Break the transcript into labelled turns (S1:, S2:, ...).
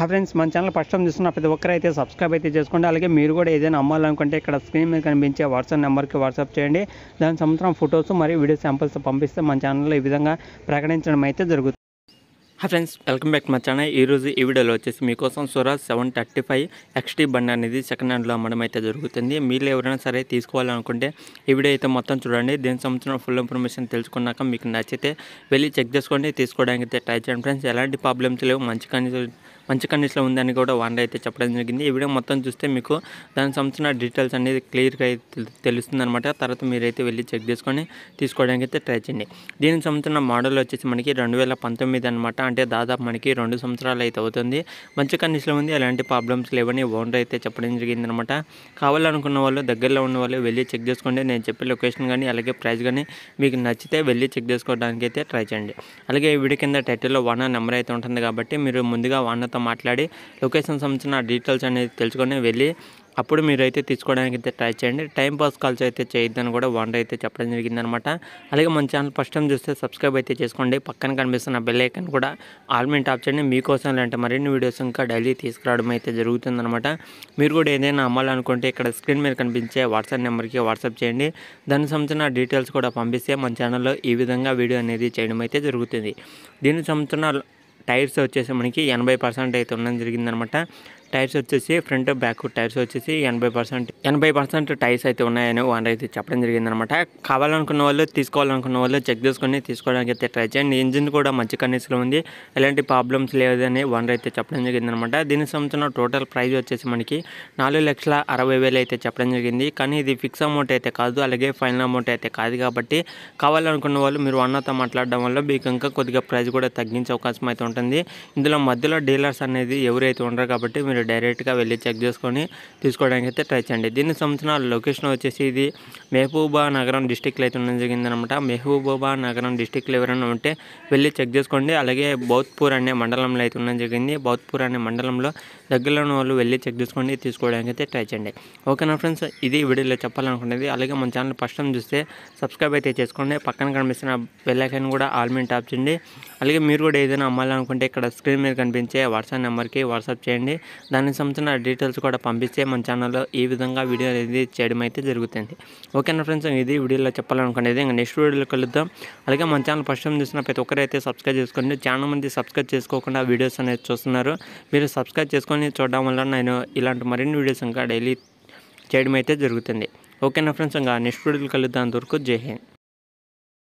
S1: ఆ ఫ్రెండ్స్ మన channel first time చూస్తున్న ప్రతి ఒక్కరు అయితే సబ్స్క్రైబ్ అయితే చేసుకోండి అలాగే మీరు కూడా ఏదైనా అమ్మాలనుకుంటే ఇక్కడ స్క్రీన్ మీద కనిపించే వాట్సాప్ నెంబర్కి వాట్సాప్ చేయండి దాని సంవత్సరం ఫొటోస్ మరియు వీడియో శాంపిల్స్ పంపిస్తే మన ఛానల్లో ఈ విధంగా ప్రకటించడం అయితే జరుగుతుంది హా ఫ్రెండ్స్ వెల్కమ్ బ్యాక్ మా ఛానల్ ఈరోజు ఈ వీడియోలో వచ్చేసి మీకోసం Swaraj seven thirty five XT బండ్ అనేది సెకండ్ హ్యాండ్లో అమ్మడం అయితే జరుగుతుంది మీరు ఎవరైనా సరే తీసుకోవాలనుకుంటే ఈ వీడియో అయితే మొత్తం చూడండి దీని సంబంధించిన ఫుల్ ఇన్ఫర్మేషన్ తెలుసుకున్నాక మీకు నచ్చితే వెళ్ళి చెక్ చేసుకోండి తీసుకోవడానికి అయితే ట్రై చేయండి ఫ్రెండ్స్ ఎలాంటి ప్రాబ్లమ్స్ లేవు మంచి కండిషన్ మంచి కండిషన్లో ఉందని కూడా వానర్ అయితే చెప్పడం జరిగింది ఈ వీడియో మొత్తం చూస్తే మీకు దానికి సంబంధించిన డీటెయిల్స్ అనేది క్లియర్గా తెలుస్తుంది అనమాట తర్వాత మీరైతే వెళ్ళి చెక్ చేసుకొని తీసుకోవడానికి అయితే ట్రై చేయండి దీనికి సంబంధించిన మోడల్ వచ్చేసి మనకి రెండు వేల పంతొమ్మిది అనమాట అంటే దాదాపు మనకి రెండు సంవత్సరాలు అయితే అవుతుంది మంచి కండిషన్లో ఉంది ఎలాంటి ప్రాబ్లమ్స్ లేవని ఓనర్ అయితే చెప్పడం జరిగింది అనమాట కావాలనుకున్న వాళ్ళు దగ్గరలో ఉన్న వాళ్ళు వెళ్ళి చెక్ చేసుకోండి నేను చెప్పే లొకేషన్ కానీ అలాగే ప్రైస్ కానీ మీకు నచ్చితే వెళ్ళి చెక్ చేసుకోవడానికి అయితే ట్రై చేయండి అలాగే ఈ వీడియో కింద టైటిల్లో వాన నెంబర్ అయితే ఉంటుంది కాబట్టి మీరు ముందుగా వాన వాళ్ళతో మాట్లాడి లొకేషన్ సంబంధించిన డీటెయిల్స్ అనేది తెలుసుకొని వెళ్ళి అప్పుడు మీరైతే తీసుకోవడానికి అయితే ట్రై చేయండి టైం పాస్ కాల్స్ అయితే చేయొద్దని కూడా వాండర్ అయితే చెప్పడం జరిగిందనమాట అలాగే మన ఛానల్ ఫస్ట్ టైం చూస్తే సబ్స్క్రైబ్ అయితే చేసుకోండి పక్కన కనిపిస్తున్న బెల్ ఐకన్ కూడా ఆల్మీ టాప్ చేయండి మీకోసం లాంటి మరిన్ని వీడియోస్ ఇంకా డైలీ తీసుకురావడం అయితే జరుగుతుందనమాట మీరు కూడా ఏదైనా అమ్మాలనుకుంటే ఇక్కడ స్క్రీన్ మీద కనిపించే వాట్సాప్ నెంబర్కి వాట్సాప్ చేయండి దానికి సంబంధించిన డీటెయిల్స్ కూడా పంపిస్తే మన ఛానల్లో ఈ విధంగా వీడియో అనేది చేయడం అయితే జరుగుతుంది దీనికి సంబంధించిన టైర్స్ వచ్చేసి మనకి ఎనభై పర్సెంట్ అయితే ఉండడం జరిగిందనమాట టైర్స్ వచ్చేసి ఫ్రంట్ బ్యాక్ టైర్స్ వచ్చేసి ఎనభై పర్సెంట్ ఎనభై పర్సెంట్ టైర్స్ అయితే ఉన్నాయని వాళ్ళు అయితే చెప్పడం జరిగింది అనమాట కావాలనుకున్న వాళ్ళు తీసుకోవాలనుకున్న వాళ్ళు చెక్ చేసుకొని తీసుకోవడానికి అయితే ట్రై చేయండి ఇంజిన్ కూడా మంచి కండిషన్లో ఉంది ఎలాంటి ప్రాబ్లమ్స్ లేదని వాళ్ళు అయితే చెప్పడం జరిగిందనమాట దీనికి సంబంధించిన టోటల్ ప్రైస్ వచ్చేసి మనకి నాలుగు లక్షల అరవై వేలు అయితే చెప్పడం జరిగింది కానీ ఇది ఫిక్స్ అమౌంట్ అయితే కాదు అలాగే ఫైనల్ అమౌంట్ అయితే కాదు కాబట్టి కావాలనుకున్న వాళ్ళు మీరు అన్నతో మాట్లాడడం వల్ల మీకు ఇంకా కొద్దిగా ప్రైస్ కూడా తగ్గించే అవకాశం అయితే ఉంటుంది ఇందులో మధ్యలో డీలర్స్ అనేది ఎవరైతే ఉండరు కాబట్టి మీరు డైరెక్ట్గా వెళ్ళి చెక్ చేసుకొని తీసుకోవడానికి అయితే ట్రై చేయండి దీనికి సంబంధించిన లొకేషన్ వచ్చేసి ఇది మెహబూబా నగరం డిస్టిక్లో అయితే ఉండడం జరిగిందనమాట మెహబూబా నగరం డిస్టిక్లో ఎవరైనా ఉంటే వెళ్ళి చెక్ చేసుకోండి అలాగే బౌత్పూర్ అనే మండలంలో అయితే ఉండడం జరిగింది బౌత్పూర్ అనే మండలంలో దగ్గరలో వాళ్ళు వెళ్ళి చెక్ చేసుకోండి తీసుకోవడానికి అయితే ట్రై చేయండి ఓకేనా ఫ్రెండ్స్ ఇది వీడియోలో చెప్పాలనుకునేది అలాగే మన ఛానల్ ఫస్ట్ టైం చూస్తే సబ్స్క్రైబ్ అయితే చేసుకోండి పక్కన కనిపిస్తున్న బెల్లైకన్ కూడా ఆల్మీన్ టాప్ ట్యాప్ చేయండి అలాగే మీరు కూడా ఏదైనా అమ్మాలనుకుంటే ఇక్కడ స్క్రీన్ మీద కనిపించే వాట్సాప్ నెంబర్కి వాట్సాప్ చేయండి దానికి సంబంధించిన డీటెయిల్స్ కూడా పంపిస్తే మన ఛానల్లో ఈ విధంగా వీడియో అనేది చేయడం అయితే జరుగుతుంది ఓకేనా ఫ్రెండ్స్ ఇది వీడియోలో చెప్పాలనుకునేది ఇంకా నెక్స్ట్ వీడియోలో కలుద్దాం అలాగే మన ఛానల్ ఫస్ట్ టైం చూసిన ప్రతి ఒక్కరైతే సబ్స్క్రైబ్ చేసుకోండి చాలా మంది సబ్స్క్రైబ్ చేసుకోకుండా వీడియోస్ అనేది చూస్తున్నారు మీరు సబ్స్క్రైబ్ చేసుకొని చూడడం వల్ల నేను ఇలాంటి మరిన్ని వీడియోస్ ఇంకా డైలీ చేయడం అయితే జరుగుతుంది ఓకేనా ఫ్రెండ్స్ ఇంకా నెక్స్ట్ వీడియోలు కలుద్దాం దొరకు జై హింద్